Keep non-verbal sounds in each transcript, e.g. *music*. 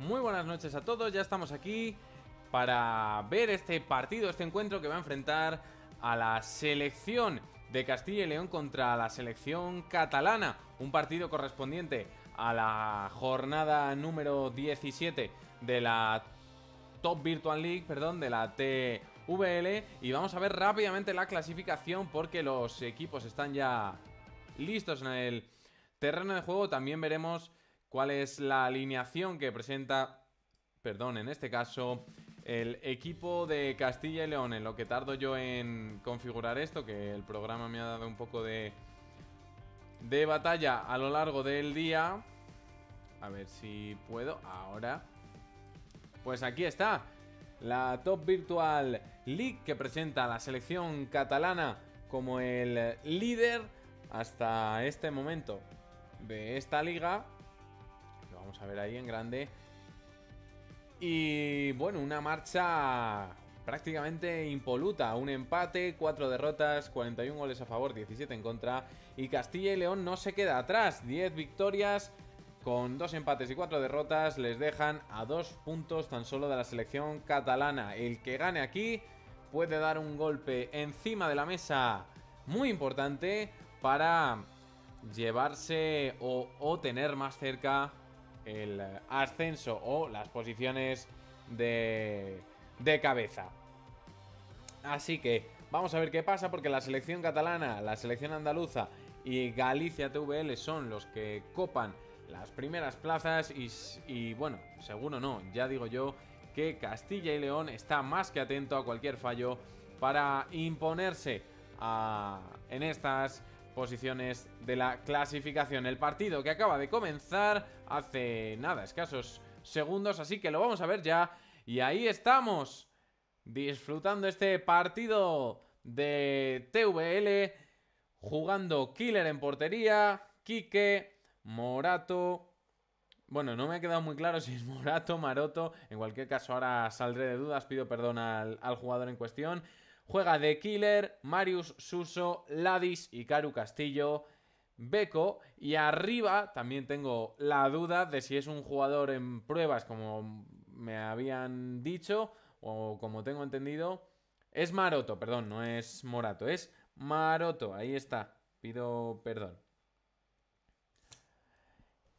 Muy buenas noches a todos, ya estamos aquí para ver este partido, este encuentro que va a enfrentar a la selección de Castilla y León contra la selección catalana. Un partido correspondiente a la jornada número 17 de la Top Virtual League, perdón, de la TVL. Y vamos a ver rápidamente la clasificación porque los equipos están ya listos en el terreno de juego. También veremos cuál es la alineación que presenta, perdón, en este caso, el equipo de Castilla y León. En lo que tardo yo en configurar esto, que el programa me ha dado un poco de, de batalla a lo largo del día. A ver si puedo. Ahora. Pues aquí está. La Top Virtual League que presenta a la selección catalana como el líder hasta este momento de esta liga vamos a ver ahí en grande. Y bueno, una marcha prácticamente impoluta. Un empate, cuatro derrotas, 41 goles a favor, 17 en contra. Y Castilla y León no se queda atrás. 10 victorias con dos empates y cuatro derrotas. Les dejan a dos puntos tan solo de la selección catalana. El que gane aquí puede dar un golpe encima de la mesa muy importante para llevarse o tener más cerca el ascenso o las posiciones de, cabeza. Así que vamos a ver qué pasa porque la selección catalana, la selección andaluza y Galicia TVL son los que copan las primeras plazas y, bueno, seguro no, ya digo yo que Castilla y León está más que atento a cualquier fallo para imponerse en estas posiciones de la clasificación. El partido que acaba de comenzar hace nada, escasos segundos, así que lo vamos a ver ya. Y ahí estamos, disfrutando este partido de TVL, jugando Killer en portería, Quique, Morato... Bueno, no me ha quedado muy claro *laughs* si es Morato, Maroto. En cualquier caso, ahora saldré de dudas. Pido perdón al, al jugador en cuestión. Juega de Killer, Marius Suso, Ladis y Castillo. Beco y arriba también tengo la duda de si es un jugador en pruebas como me habían dicho o como tengo entendido es Maroto, perdón, no es Morato, es Maroto, ahí está, pido perdón.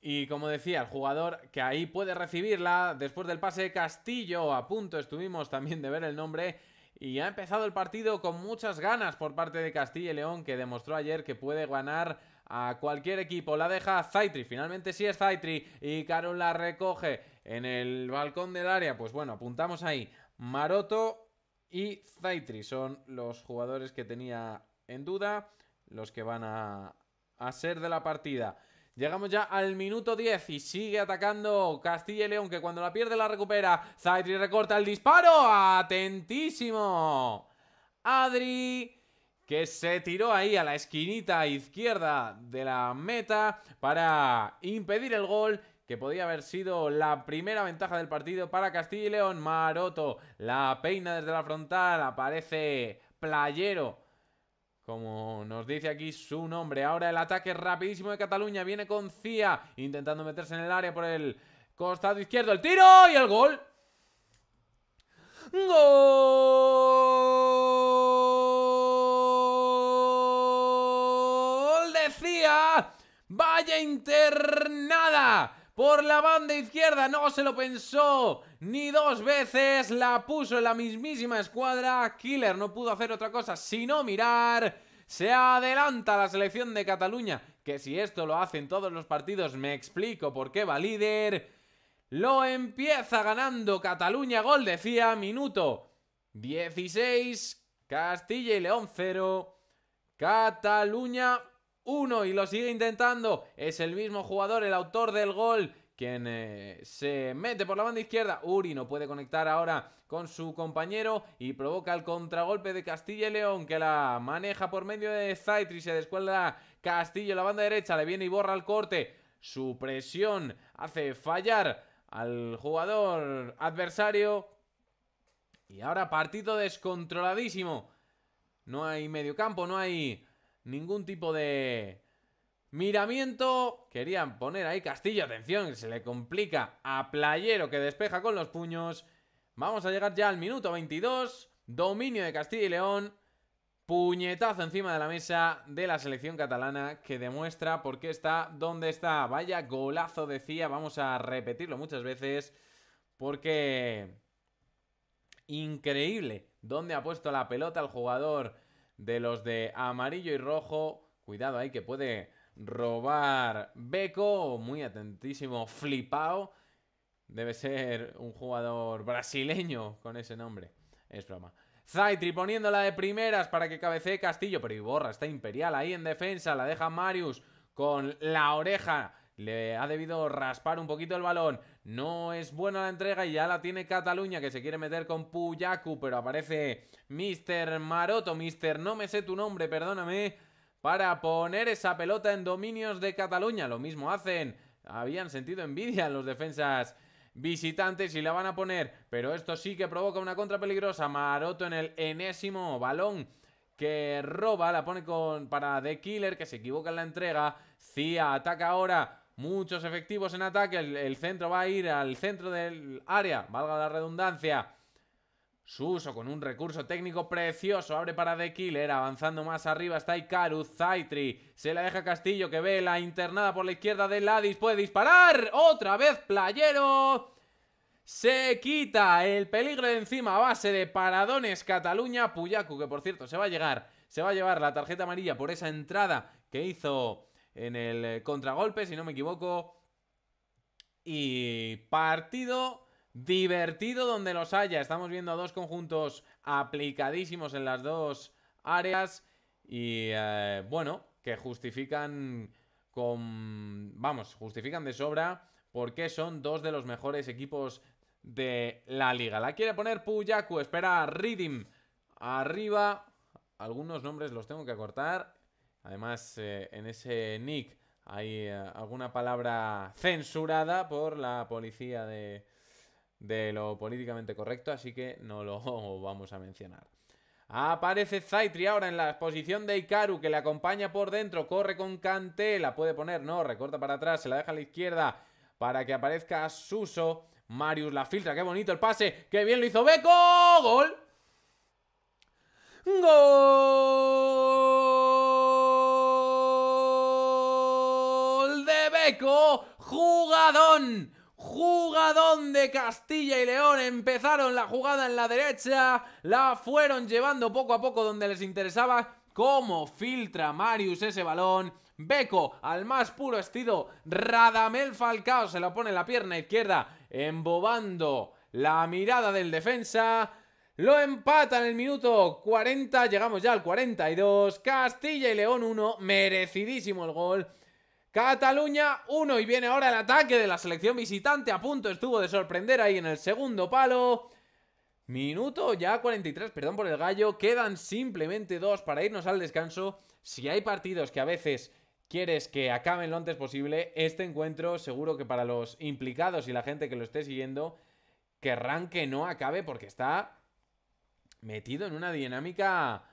Y como decía, el jugador que ahí puede recibirla después del pase Castillo, a punto estuvimos también de ver el nombre, y ha empezado el partido con muchas ganas por parte de Castilla y León, que demostró ayer que puede ganar a cualquier equipo. La deja Zaitri, finalmente sí es Zaitri, y Carol la recoge en el balcón del área. Pues bueno, apuntamos ahí. Maroto y Zaitri son los jugadores que tenía en duda, los que van a, a ser de la partida. Llegamos ya al minuto 10 y sigue atacando Castilla y León, que cuando la pierde la recupera. Zaitri recorta el disparo. Atentísimo. Adri, que se tiró ahí a la esquinita izquierda de la meta para impedir el gol que podía haber sido la primera ventaja del partido para Castilla y León. Maroto la peina desde la frontal, aparece Playero como nos dice aquí su nombre. Ahora el ataque rapidísimo de Cataluña. Viene con Cía. Intentando meterse en el área por el costado izquierdo. El tiro y el gol. Gol. Decía. Vaya internada por la banda izquierda, no se lo pensó ni dos veces, la puso en la mismísima escuadra, Killer no pudo hacer otra cosa sino mirar, se adelanta la selección de Cataluña, que si esto lo hacen todos los partidos me explico por qué va líder, lo empieza ganando Cataluña, gol decía, minuto 16, Castilla y León 0, Cataluña uno y lo sigue intentando. Es el mismo jugador, el autor del gol, quien eh, se mete por la banda izquierda. Uri no puede conectar ahora con su compañero y provoca el contragolpe de Castilla y León que la maneja por medio de Zaitri. Se descuelga Castillo la banda derecha, le viene y borra el corte. Su presión hace fallar al jugador adversario. Y ahora partido descontroladísimo. No hay medio campo, no hay ningún tipo de miramiento. Querían poner ahí Castillo, atención, se le complica a Playero que despeja con los puños. Vamos a llegar ya al minuto 22. Dominio de Castilla y León. Puñetazo encima de la mesa de la selección catalana que demuestra por qué está donde está. Vaya golazo, decía. Vamos a repetirlo muchas veces porque... Increíble dónde ha puesto la pelota el jugador de los de amarillo y rojo. Cuidado ahí que puede robar Beco. Muy atentísimo, flipao. Debe ser un jugador brasileño con ese nombre. Es broma. Zaitri poniéndola de primeras para que cabecee Castillo. Pero Iborra está imperial ahí en defensa. La deja Marius con la oreja. Le ha debido raspar un poquito el balón. No es buena la entrega y ya la tiene Cataluña que se quiere meter con Puyaku, pero aparece Mister Maroto, Mister, no me sé tu nombre, perdóname, para poner esa pelota en dominios de Cataluña. Lo mismo hacen, habían sentido envidia los defensas visitantes y la van a poner, pero esto sí que provoca una contra peligrosa. Maroto en el enésimo balón que roba, la pone con para The Killer, que se equivoca en la entrega. Cia ataca ahora Muchos efectivos en ataque. El, centro va a ir al centro del área. Valga la redundancia. Suso con un recurso técnico precioso. Abre para De Killer. Avanzando más arriba está Ikaru. Zaitri. Se la deja Castillo que ve la internada por la izquierda de Ladis. Puede disparar. Otra vez Playero. Se quita el peligro de encima base de paradones Cataluña. Puyaku que por cierto se va a llegar. Se va a llevar la tarjeta amarilla por esa entrada que hizo en el eh, contragolpe, si no me equivoco. Y partido divertido donde los haya. Estamos viendo a dos conjuntos aplicadísimos en las dos áreas. Y eh, bueno, que justifican con... Vamos, justifican de sobra porque son dos de los mejores equipos de la liga. La quiere poner Puyaku, espera a arriba. Algunos nombres los tengo que cortar. Además, eh, en ese nick hay eh, alguna palabra censurada por la policía de, lo políticamente correcto, así que no lo *laughs* vamos a mencionar. Aparece Zaitri ahora en la exposición de Ikaru, que le acompaña por dentro, corre con Kante, la puede poner, no, recorta para atrás, se la deja a la izquierda para que aparezca Suso. Marius la filtra, qué bonito el pase, qué bien lo hizo Beco, gol. Gol. Beco, jugadón. Jugadón de Castilla y León, empezaron la jugada en la derecha, la fueron llevando poco a poco donde les interesaba, cómo filtra Marius ese balón, Beco al más puro estilo, Radamel Falcao se la pone en la pierna izquierda, embobando la mirada del defensa, lo empatan en el minuto 40, llegamos ya al 42, Castilla y León 1, merecidísimo el gol, Cataluña 1 y viene ahora el ataque de la selección visitante. A punto estuvo de sorprender ahí en el segundo palo. Minuto ya 43, perdón por el gallo. Quedan simplemente dos para irnos al descanso. Si hay partidos que a veces quieres que acaben lo antes posible, este encuentro seguro que para los implicados y la gente que lo esté siguiendo querrán que no acabe porque está metido en una dinámica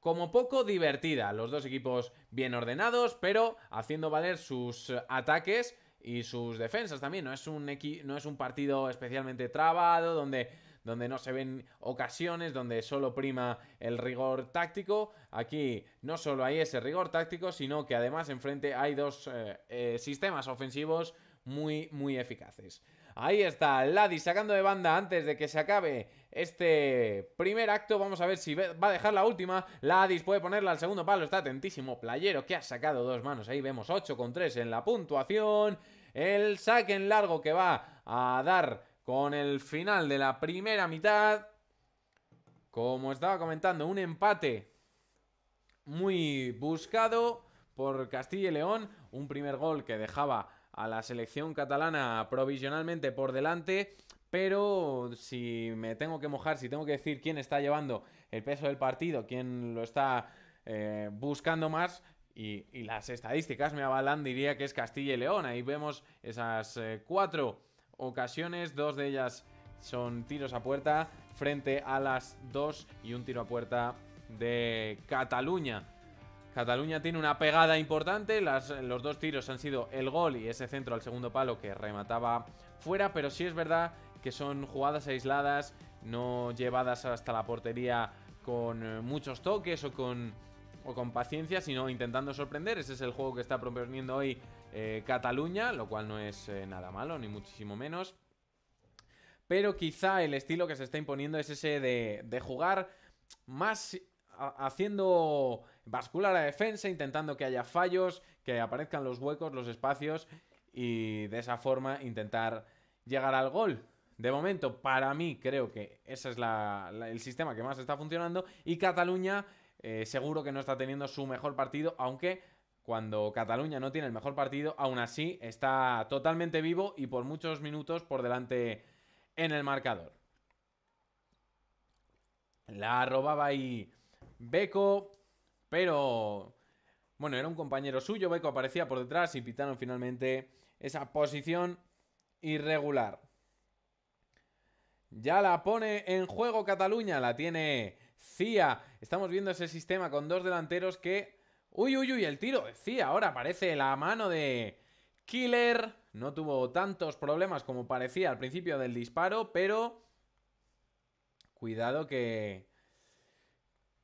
como poco divertida. Los dos equipos bien ordenados, pero haciendo valer sus eh, ataques y sus defensas también. No es un, no es un partido especialmente trabado, donde, donde no se ven ocasiones, donde solo prima el rigor táctico. Aquí no solo hay ese rigor táctico, sino que además enfrente hay dos eh, eh, sistemas ofensivos muy, muy eficaces. Ahí está Ladi sacando de banda antes de que se acabe este primer acto. Vamos a ver si va a dejar la última. Ladis puede ponerla al segundo palo. Está atentísimo. Playero que ha sacado dos manos. Ahí vemos 8 con 3 en la puntuación. El saque en largo que va a dar con el final de la primera mitad. Como estaba comentando, un empate muy buscado por Castilla y León. Un primer gol que dejaba a la selección catalana provisionalmente por delante. Pero si me tengo que mojar, si tengo que decir quién está llevando el peso del partido, quién lo está eh, buscando más, y, las estadísticas me avalan, diría que es Castilla y León. Ahí vemos esas eh, cuatro ocasiones, dos de ellas son tiros a puerta frente a las dos y un tiro a puerta de Cataluña. Cataluña tiene una pegada importante, los dos tiros han sido el gol y ese centro al segundo palo que remataba fuera, pero sí es verdad que son jugadas aisladas, no llevadas hasta la portería con eh, muchos toques o con, o con paciencia, sino intentando sorprender. Ese es el juego que está proponiendo hoy eh, Cataluña, lo cual no es eh, nada malo, ni muchísimo menos. Pero quizá el estilo que se está imponiendo es ese de, de jugar más haciendo bascular la defensa, intentando que haya fallos, que aparezcan los huecos, los espacios y de esa forma intentar llegar al gol. De momento, para mí, creo que ese es el sistema que más está funcionando. Y Cataluña eh, seguro que no está teniendo su mejor partido, aunque cuando Cataluña no tiene el mejor partido, aún así está totalmente vivo y por muchos minutos por delante en el marcador. La robaba ahí Beco, pero bueno, era un compañero suyo, Beco aparecía por detrás y pitaron finalmente esa posición irregular. Ya la pone en juego Cataluña, la tiene Cía. Estamos viendo ese sistema con dos delanteros que... Uy, uy, uy, el tiro de Cía. Ahora aparece la mano de Killer. No tuvo tantos problemas como parecía al principio del disparo, pero... Cuidado que...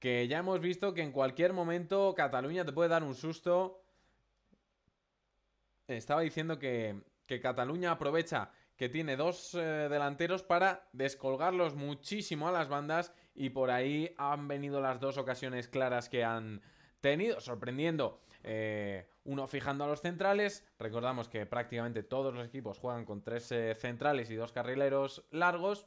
Que ya hemos visto que en cualquier momento Cataluña te puede dar un susto. Estaba diciendo que, que Cataluña aprovecha que tiene dos eh, delanteros para descolgarlos muchísimo a las bandas y por ahí han venido las dos ocasiones claras que han tenido, sorprendiendo eh, uno fijando a los centrales, recordamos que prácticamente todos los equipos juegan con tres eh, centrales y dos carrileros largos,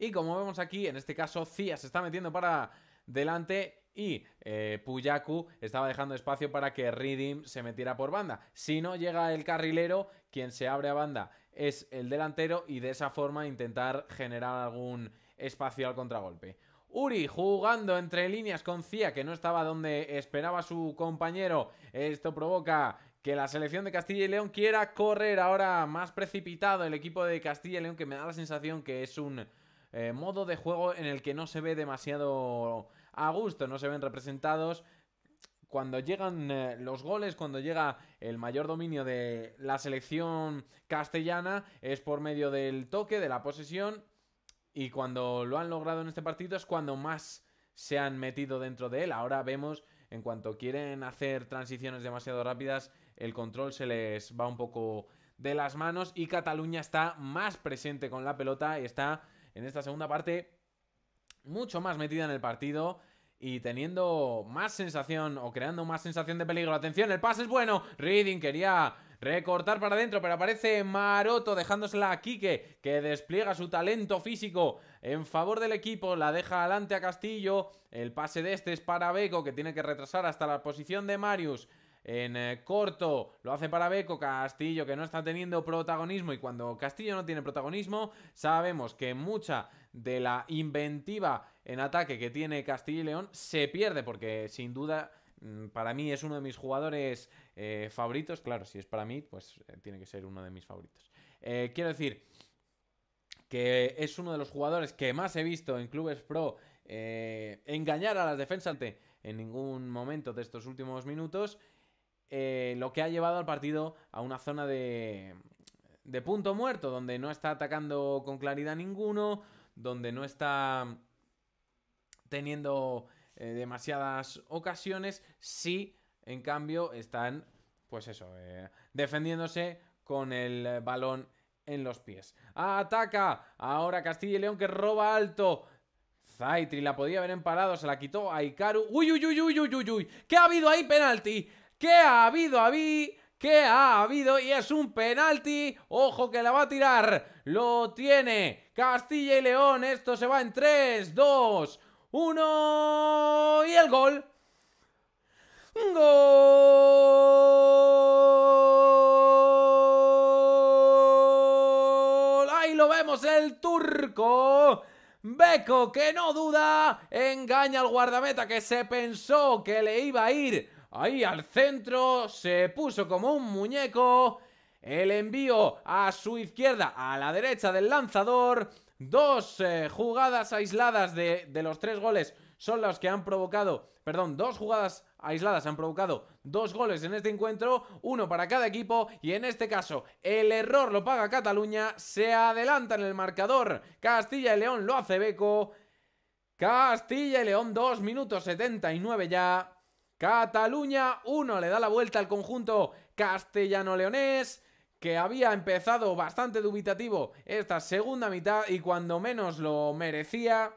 y como vemos aquí, en este caso Cía se está metiendo para delante y eh, Puyaku estaba dejando espacio para que Reading se metiera por banda. Si no llega el carrilero, quien se abre a banda es el delantero y de esa forma intentar generar algún espacio al contragolpe. Uri jugando entre líneas con Cia, que no estaba donde esperaba su compañero. Esto provoca que la selección de Castilla y León quiera correr ahora más precipitado el equipo de Castilla y León, que me da la sensación que es un eh, modo de juego en el que no se ve demasiado a gusto, no se ven representados cuando llegan eh, los goles, cuando llega el mayor dominio de la selección castellana, es por medio del toque, de la posesión, y cuando lo han logrado en este partido es cuando más se han metido dentro de él. Ahora vemos, en cuanto quieren hacer transiciones demasiado rápidas, el control se les va un poco de las manos y Cataluña está más presente con la pelota y está en esta segunda parte mucho más metida en el partido y teniendo más sensación o creando más sensación de peligro. Atención, el pase es bueno. Reading quería recortar para adentro, pero aparece Maroto dejándosela a Quique, que despliega su talento físico en favor del equipo, la deja adelante a Castillo, el pase de este es para Beco, que tiene que retrasar hasta la posición de Marius, en eh, corto, lo hace para Beco, Castillo que no está teniendo protagonismo y cuando Castillo no tiene protagonismo, sabemos que mucha de la inventiva en ataque que tiene Castillo y León se pierde porque sin duda mm, para mí es uno de mis jugadores eh, favoritos, claro, si es para mí, pues eh, tiene que ser uno de mis favoritos. quiero decir que es uno de los jugadores que más he visto en clubes pro engañar a las defensas en ningún momento de estos últimos minutos eh, lo que ha llevado al partido a una zona de, punto muerto, donde no está atacando con claridad ninguno, donde no está teniendo eh, demasiadas ocasiones, sí, en cambio, están, pues eso, eh, defendiéndose con el balón en los pies. ¡Ataca! Ahora Castilla y León que roba alto. Zaitri la podía haber emparado, se la quitó a Ikaru. ¡Uy, uy, uy, uy, uy, uy, uy! ¿Qué ha habido ahí? ¡Penalti! ¿Qué ha habido Avi? ¿Qué ha habido? Y es un penalti. Ojo que la va a tirar. Lo tiene Castilla y León. Esto se va en 3, 2, 1 y el gol. ¡Gol! Ahí lo vemos el turco. Beco que no duda, engaña al guardameta que se pensó que le iba a ir Ahí al centro, se puso como un muñeco. El envío a su izquierda, a la derecha del lanzador. Dos eh, jugadas aisladas de, de, los tres goles son las que han provocado, perdón, dos jugadas aisladas han provocado dos goles en este encuentro, uno para cada equipo y en este caso el error lo paga Cataluña, se adelanta en el marcador, Castilla y León lo hace Beco, Castilla y León 2 minutos 79 ya, Cataluña 1 le da la vuelta al conjunto castellano-leonés que había empezado bastante dubitativo esta segunda mitad y cuando menos lo merecía,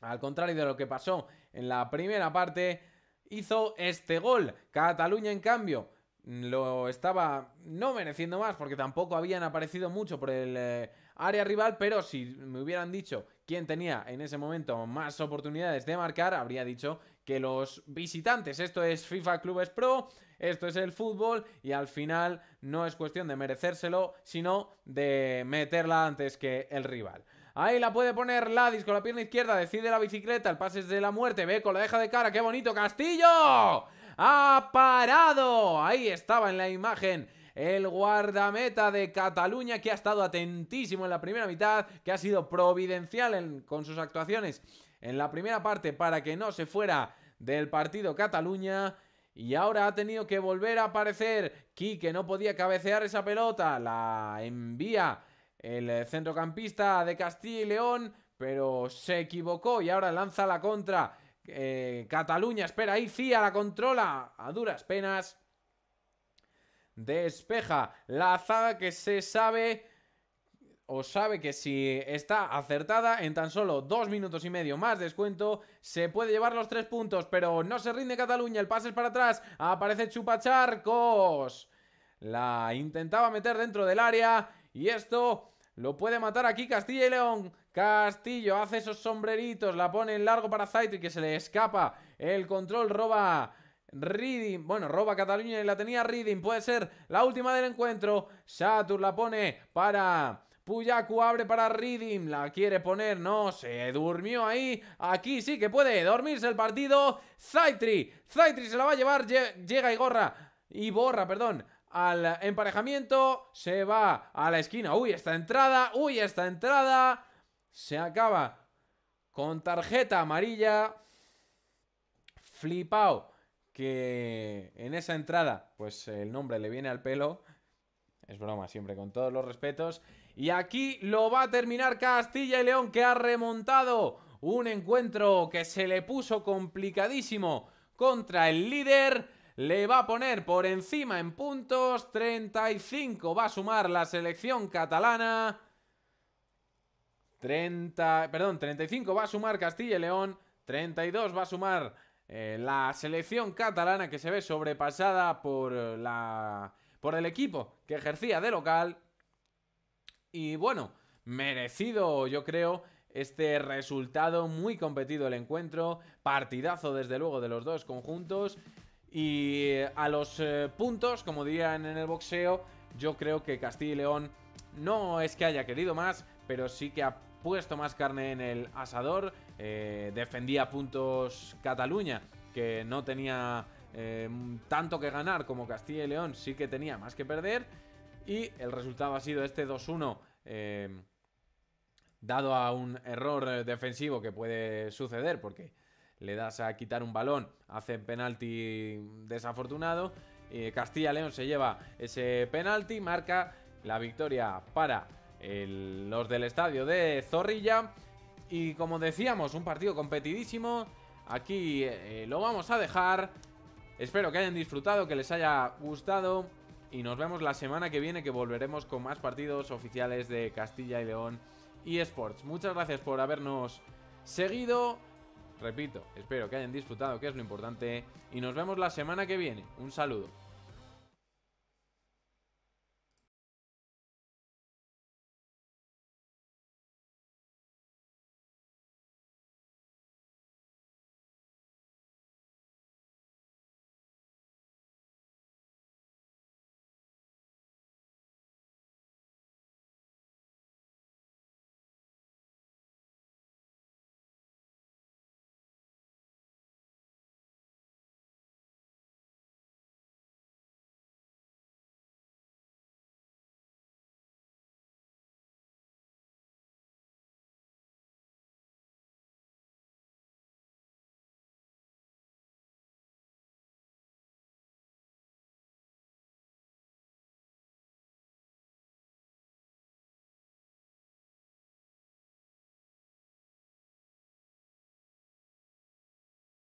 al contrario de lo que pasó en la primera parte, hizo este gol. Cataluña, en cambio, lo estaba no mereciendo más porque tampoco habían aparecido mucho por el eh, área rival, pero si me hubieran dicho quién tenía en ese momento más oportunidades de marcar, habría dicho que los visitantes. Esto es FIFA Clubes Pro, esto es el fútbol y al final no es cuestión de merecérselo, sino de meterla antes que el rival. Ahí la puede poner Ladis con la pierna izquierda, decide la bicicleta, el pase es de la muerte, Beco la deja de cara, qué bonito, Castillo. Ha parado. Ahí estaba en la imagen el guardameta de Cataluña que ha estado atentísimo en la primera mitad, que ha sido providencial con sus actuaciones en la primera parte para que no se fuera del partido Cataluña. Y ahora ha tenido que volver a aparecer. Quique no podía cabecear esa pelota. La envía el centrocampista de Castilla y León. Pero se equivocó y ahora lanza la contra. Eh, Cataluña espera ahí. Cía la controla a duras penas. Despeja la zaga que se sabe o sabe que si está acertada en tan solo dos minutos y medio más descuento, se puede llevar los tres puntos, pero no se rinde Cataluña, el pase es para atrás, aparece Chupacharcos. La intentaba meter dentro del área y esto lo puede matar aquí Castilla y León. Castillo hace esos sombreritos, la pone en largo para y que se le escapa. El control roba Reading, bueno, roba Cataluña y la tenía Reading, puede ser la última del encuentro. Satur la pone para Puyaku abre para Ridim, la quiere poner, no, se durmió ahí, aquí sí que puede dormirse el partido, Zaitri, Zaitri se la va a llevar, llega y y borra, perdón, al emparejamiento, se va a la esquina, uy, esta entrada, uy, esta entrada, se acaba con tarjeta amarilla, flipao, que en esa entrada, pues el nombre le viene al pelo, es broma siempre, con todos los respetos, y aquí lo va a terminar Castilla y León, que ha remontado un encuentro que se le puso complicadísimo contra el líder. Le va a poner por encima en puntos. 35 va a sumar la selección catalana. 30, perdón, 35 va a sumar Castilla y León. 32 va a sumar eh, la selección catalana que se ve sobrepasada por, la, por el equipo que ejercía de local. Y bueno, merecido yo creo este resultado, muy competido el encuentro, partidazo desde luego de los dos conjuntos y a los eh, puntos, como dirían en el boxeo, yo creo que Castilla y León no es que haya querido más, pero sí que ha puesto más carne en el asador, eh, defendía puntos Cataluña, que no tenía eh, tanto que ganar como Castilla y León, sí que tenía más que perder. Y el resultado ha sido este 2-1. Eh, dado a un error eh, defensivo que puede suceder porque le das a quitar un balón, hace penalti desafortunado. Castilla León se lleva ese penalti, marca la victoria para los del estadio de Zorrilla. Y como decíamos, un partido competidísimo. Aquí eh, lo vamos a dejar. Espero que hayan disfrutado, que les haya gustado y nos vemos la semana que viene que volveremos con más partidos oficiales de Castilla y León y Sports. Muchas gracias por habernos seguido. Repito, espero que hayan disfrutado, que es lo importante. Y nos vemos la semana que viene. Un saludo.